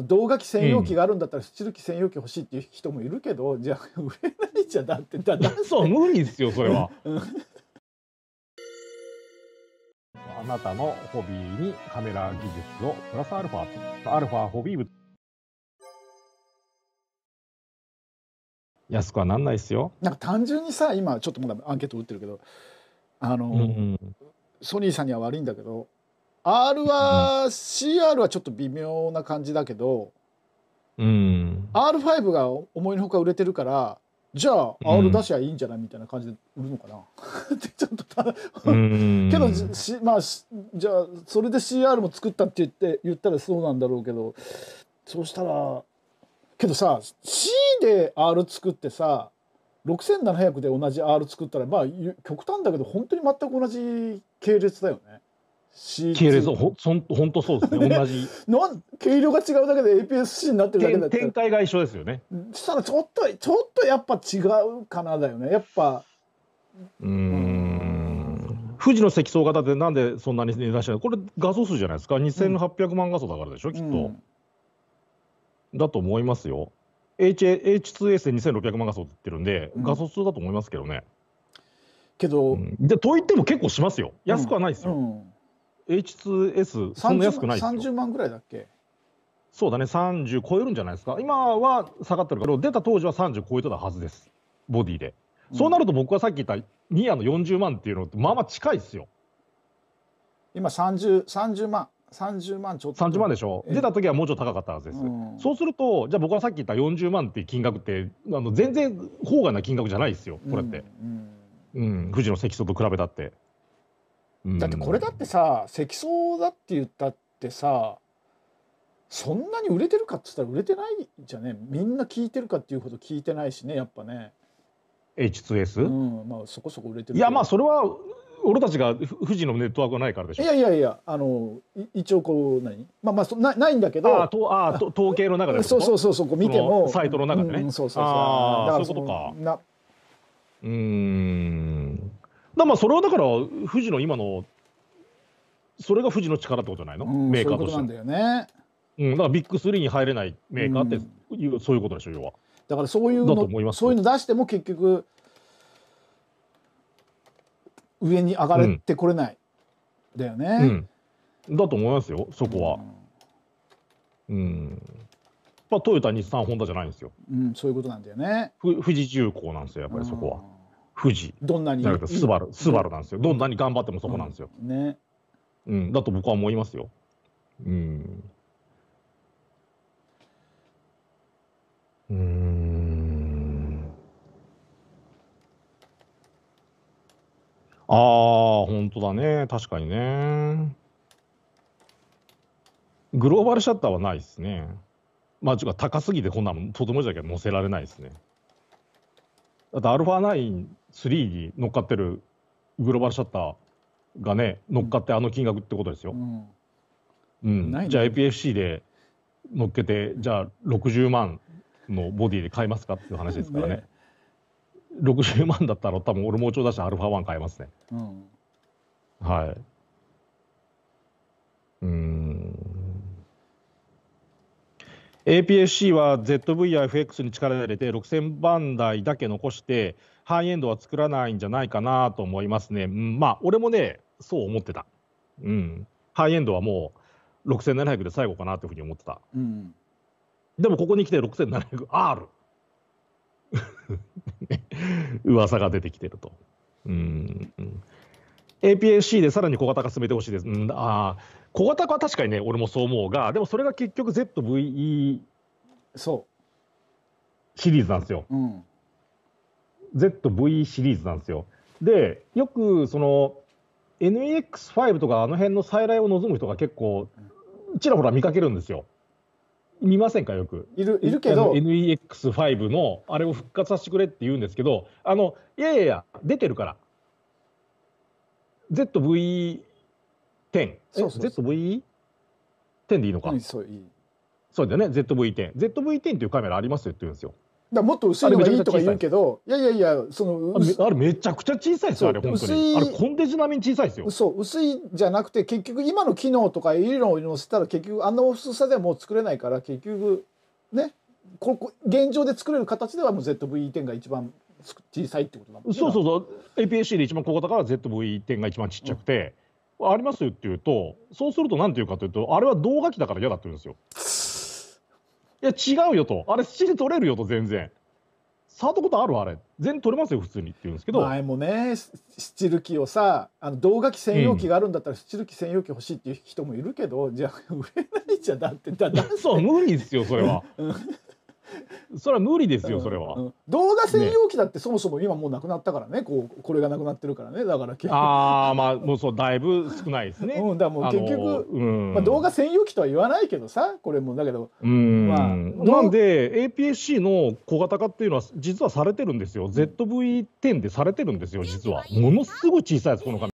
動画機専用機があるんだったら、スチル機専用機欲しいっていう人もいるけど、うん、じゃあ売れないじゃだってだだそう無理ですよそれは。あなたのホビーにカメラ技術をプラスアルファアルファホビー部安くはなんないですよなんか単純にさ今ちょっとまだアンケート打ってるけどあの、うんうん、ソニーさんには悪いんだけど R は、CR はちょっと微妙な感じだけど、うん、R5 が思いのほか売れてるからじゃあ R 出しゃいいんじゃないみたいな感じで売るのかな、うん、ってちょっとただけどしまあじゃあそれで CR も作ったって言って言ったらそうなんだろうけどそうしたらけどさ C で R 作ってさ6700で同じ R 作ったらまあ極端だけど本当に全く同じ系列だよね。系列ほ ほんとそうですね同じなん軽量が違うだけで APS-C になってるだけだ展開が一緒ですよねしたらちょっとちょっとやっぱ違うかなだよねやっぱうん富士の積層型ってなんでそんなに値段しないこれ画素数じゃないですか2800万画素だからでしょ、うん、きっと、うん、だと思いますよ H H2S で2600万画素って言ってるんで、うん、画素数だと思いますけどねけど、うん、でといっても結構しますよ安くはないですよ、H2S、そんな安くないですよ。30万ぐらいだっけそうだね、30超えるんじゃないですか。今は下がってるけど、出た当時は30超えてたはずです、ボディで。そうなると僕はさっき言ったニアの40万っていうのって、まあまあ近いですよ。今30、30万。30万ちょっと30万でしょ出た時はもうちょっと高かったはずです、うん、そうするとじゃあ僕はさっき言った40万っていう金額ってあの全然法外な金額じゃないですよこれって、うん、うんうん、富士の積層と比べたってだってこれだってさ積層だって言ったってさそんなに売れてるかっつったら売れてないじゃねみんな聞いてるかっていうほど聞いてないしねやっぱね H2S? うんまあそこそこ売れてるいやまあそれは俺たちが富士のネットワークないからでしょいやいやいやあの一応こう何まあまあそなないんだけどあとあと統計の中で そうそうそうそう見てもサイトの中でね、うん、そうそうそううそうそうそううそうなうんだまあそれはだから富士の今のそれが富士の力ってことじゃないの、うん、メーカーとしてうんだからビッグ3に入れないメーカーって、うん、そういうことでしょ要はだからそういうのそういうの出しても結局上に上がれてこれない、うん、だよね、うん、だと思いますよそこはうん、うんまあ、トヨタ日産ホンダじゃないんですよ、うん、そういうことなんだよね富士重工なんですよやっぱりそこは、富士どんなにスバルスバルなんですよ、どんなに頑張ってもそこなんですよ、うん、ねうん、だと僕は思いますよ。うんうんああ本当だね確かにねグローバルシャッターはないですねまあちょっと高すぎてこんなのとてもじゃけど載せられないですねだって α93 に乗っかってるグローバルシャッターがね乗っかってあの金額ってことですよ。うんうん、ね、じゃあ APFC で乗っけてじゃあ60万のボディで買いますかっていう話ですからねね60万だったら多分俺もうちょい出してアルファ1買えますね、うん、はいうん APSC は ZV や FX に力を入れて6000番台だけ残してハイエンドは作らないんじゃないかなと思いますね。うん、まあ俺もねそう思ってた。うん、ハイエンドはもう6700で最後かなというふうに思ってた。うん、でもここに来て 6700R 噂が出てきてると。うん APS-C でさらに小型化進めてほしいです。うん、あ小型化は確かにね、俺もそう思うが、でもそれが結局 ZVE そうシリーズなんですよ。うん、ZVE シリーズなんですよ。で、よくその NEX5 とかあの辺の再来を望む人が結構ちらほら見かけるんですよ。見ませんかよくいるいるけど NEX5 のあれを復活させてくれって言うんですけどあのいやいやいや出てるから ZV10。ZV10 でいいのか。そういいそうだよね ZV10。ZV10 っていうカメラありますよって言うんですよ。だもっと薄いのがいいとか言うけどいやいやいやそのあれめちゃくちゃ小さいですよあれ本当にあれコンデジ並みに小さいですよそう薄いじゃなくて結局今の機能とかいいのを載せたら結局あんな薄さではもう作れないから結局ねここ現状で作れる形ではもう ZV-10 が一番小さいってことだもんね。そうそうそう APS-C で一番小型から ZV-10 が一番ちっちゃくて、うん、ありますよっていうとそうするとなんていうかというとあれは動画機だから嫌だって言うんですよ。いや違うよとあれール取れるよと全然。触ったことあるあれ全然取れますよ普通にって言うんですけど前もねスチル機をさあの動画機専用機があるんだったら、スチル機専用機欲しいっていう人もいるけどじゃあ売れないじゃだってだだそう無理ですよそれはそれは無理ですよ、それは、うん動画専用機だってそもそも今もうなくなったからね、ね、こうこれがなくなってるからねだからああまあもうそうだいぶ少ないですね、うん、だもう結局、あまあ、動画専用機とは言わないけどさこれもだけどまあ、なんで APS-C の小型化っていうのは実はされてるんですよ ZV-10 でされてるんですよ実はものすごい小さいですこの画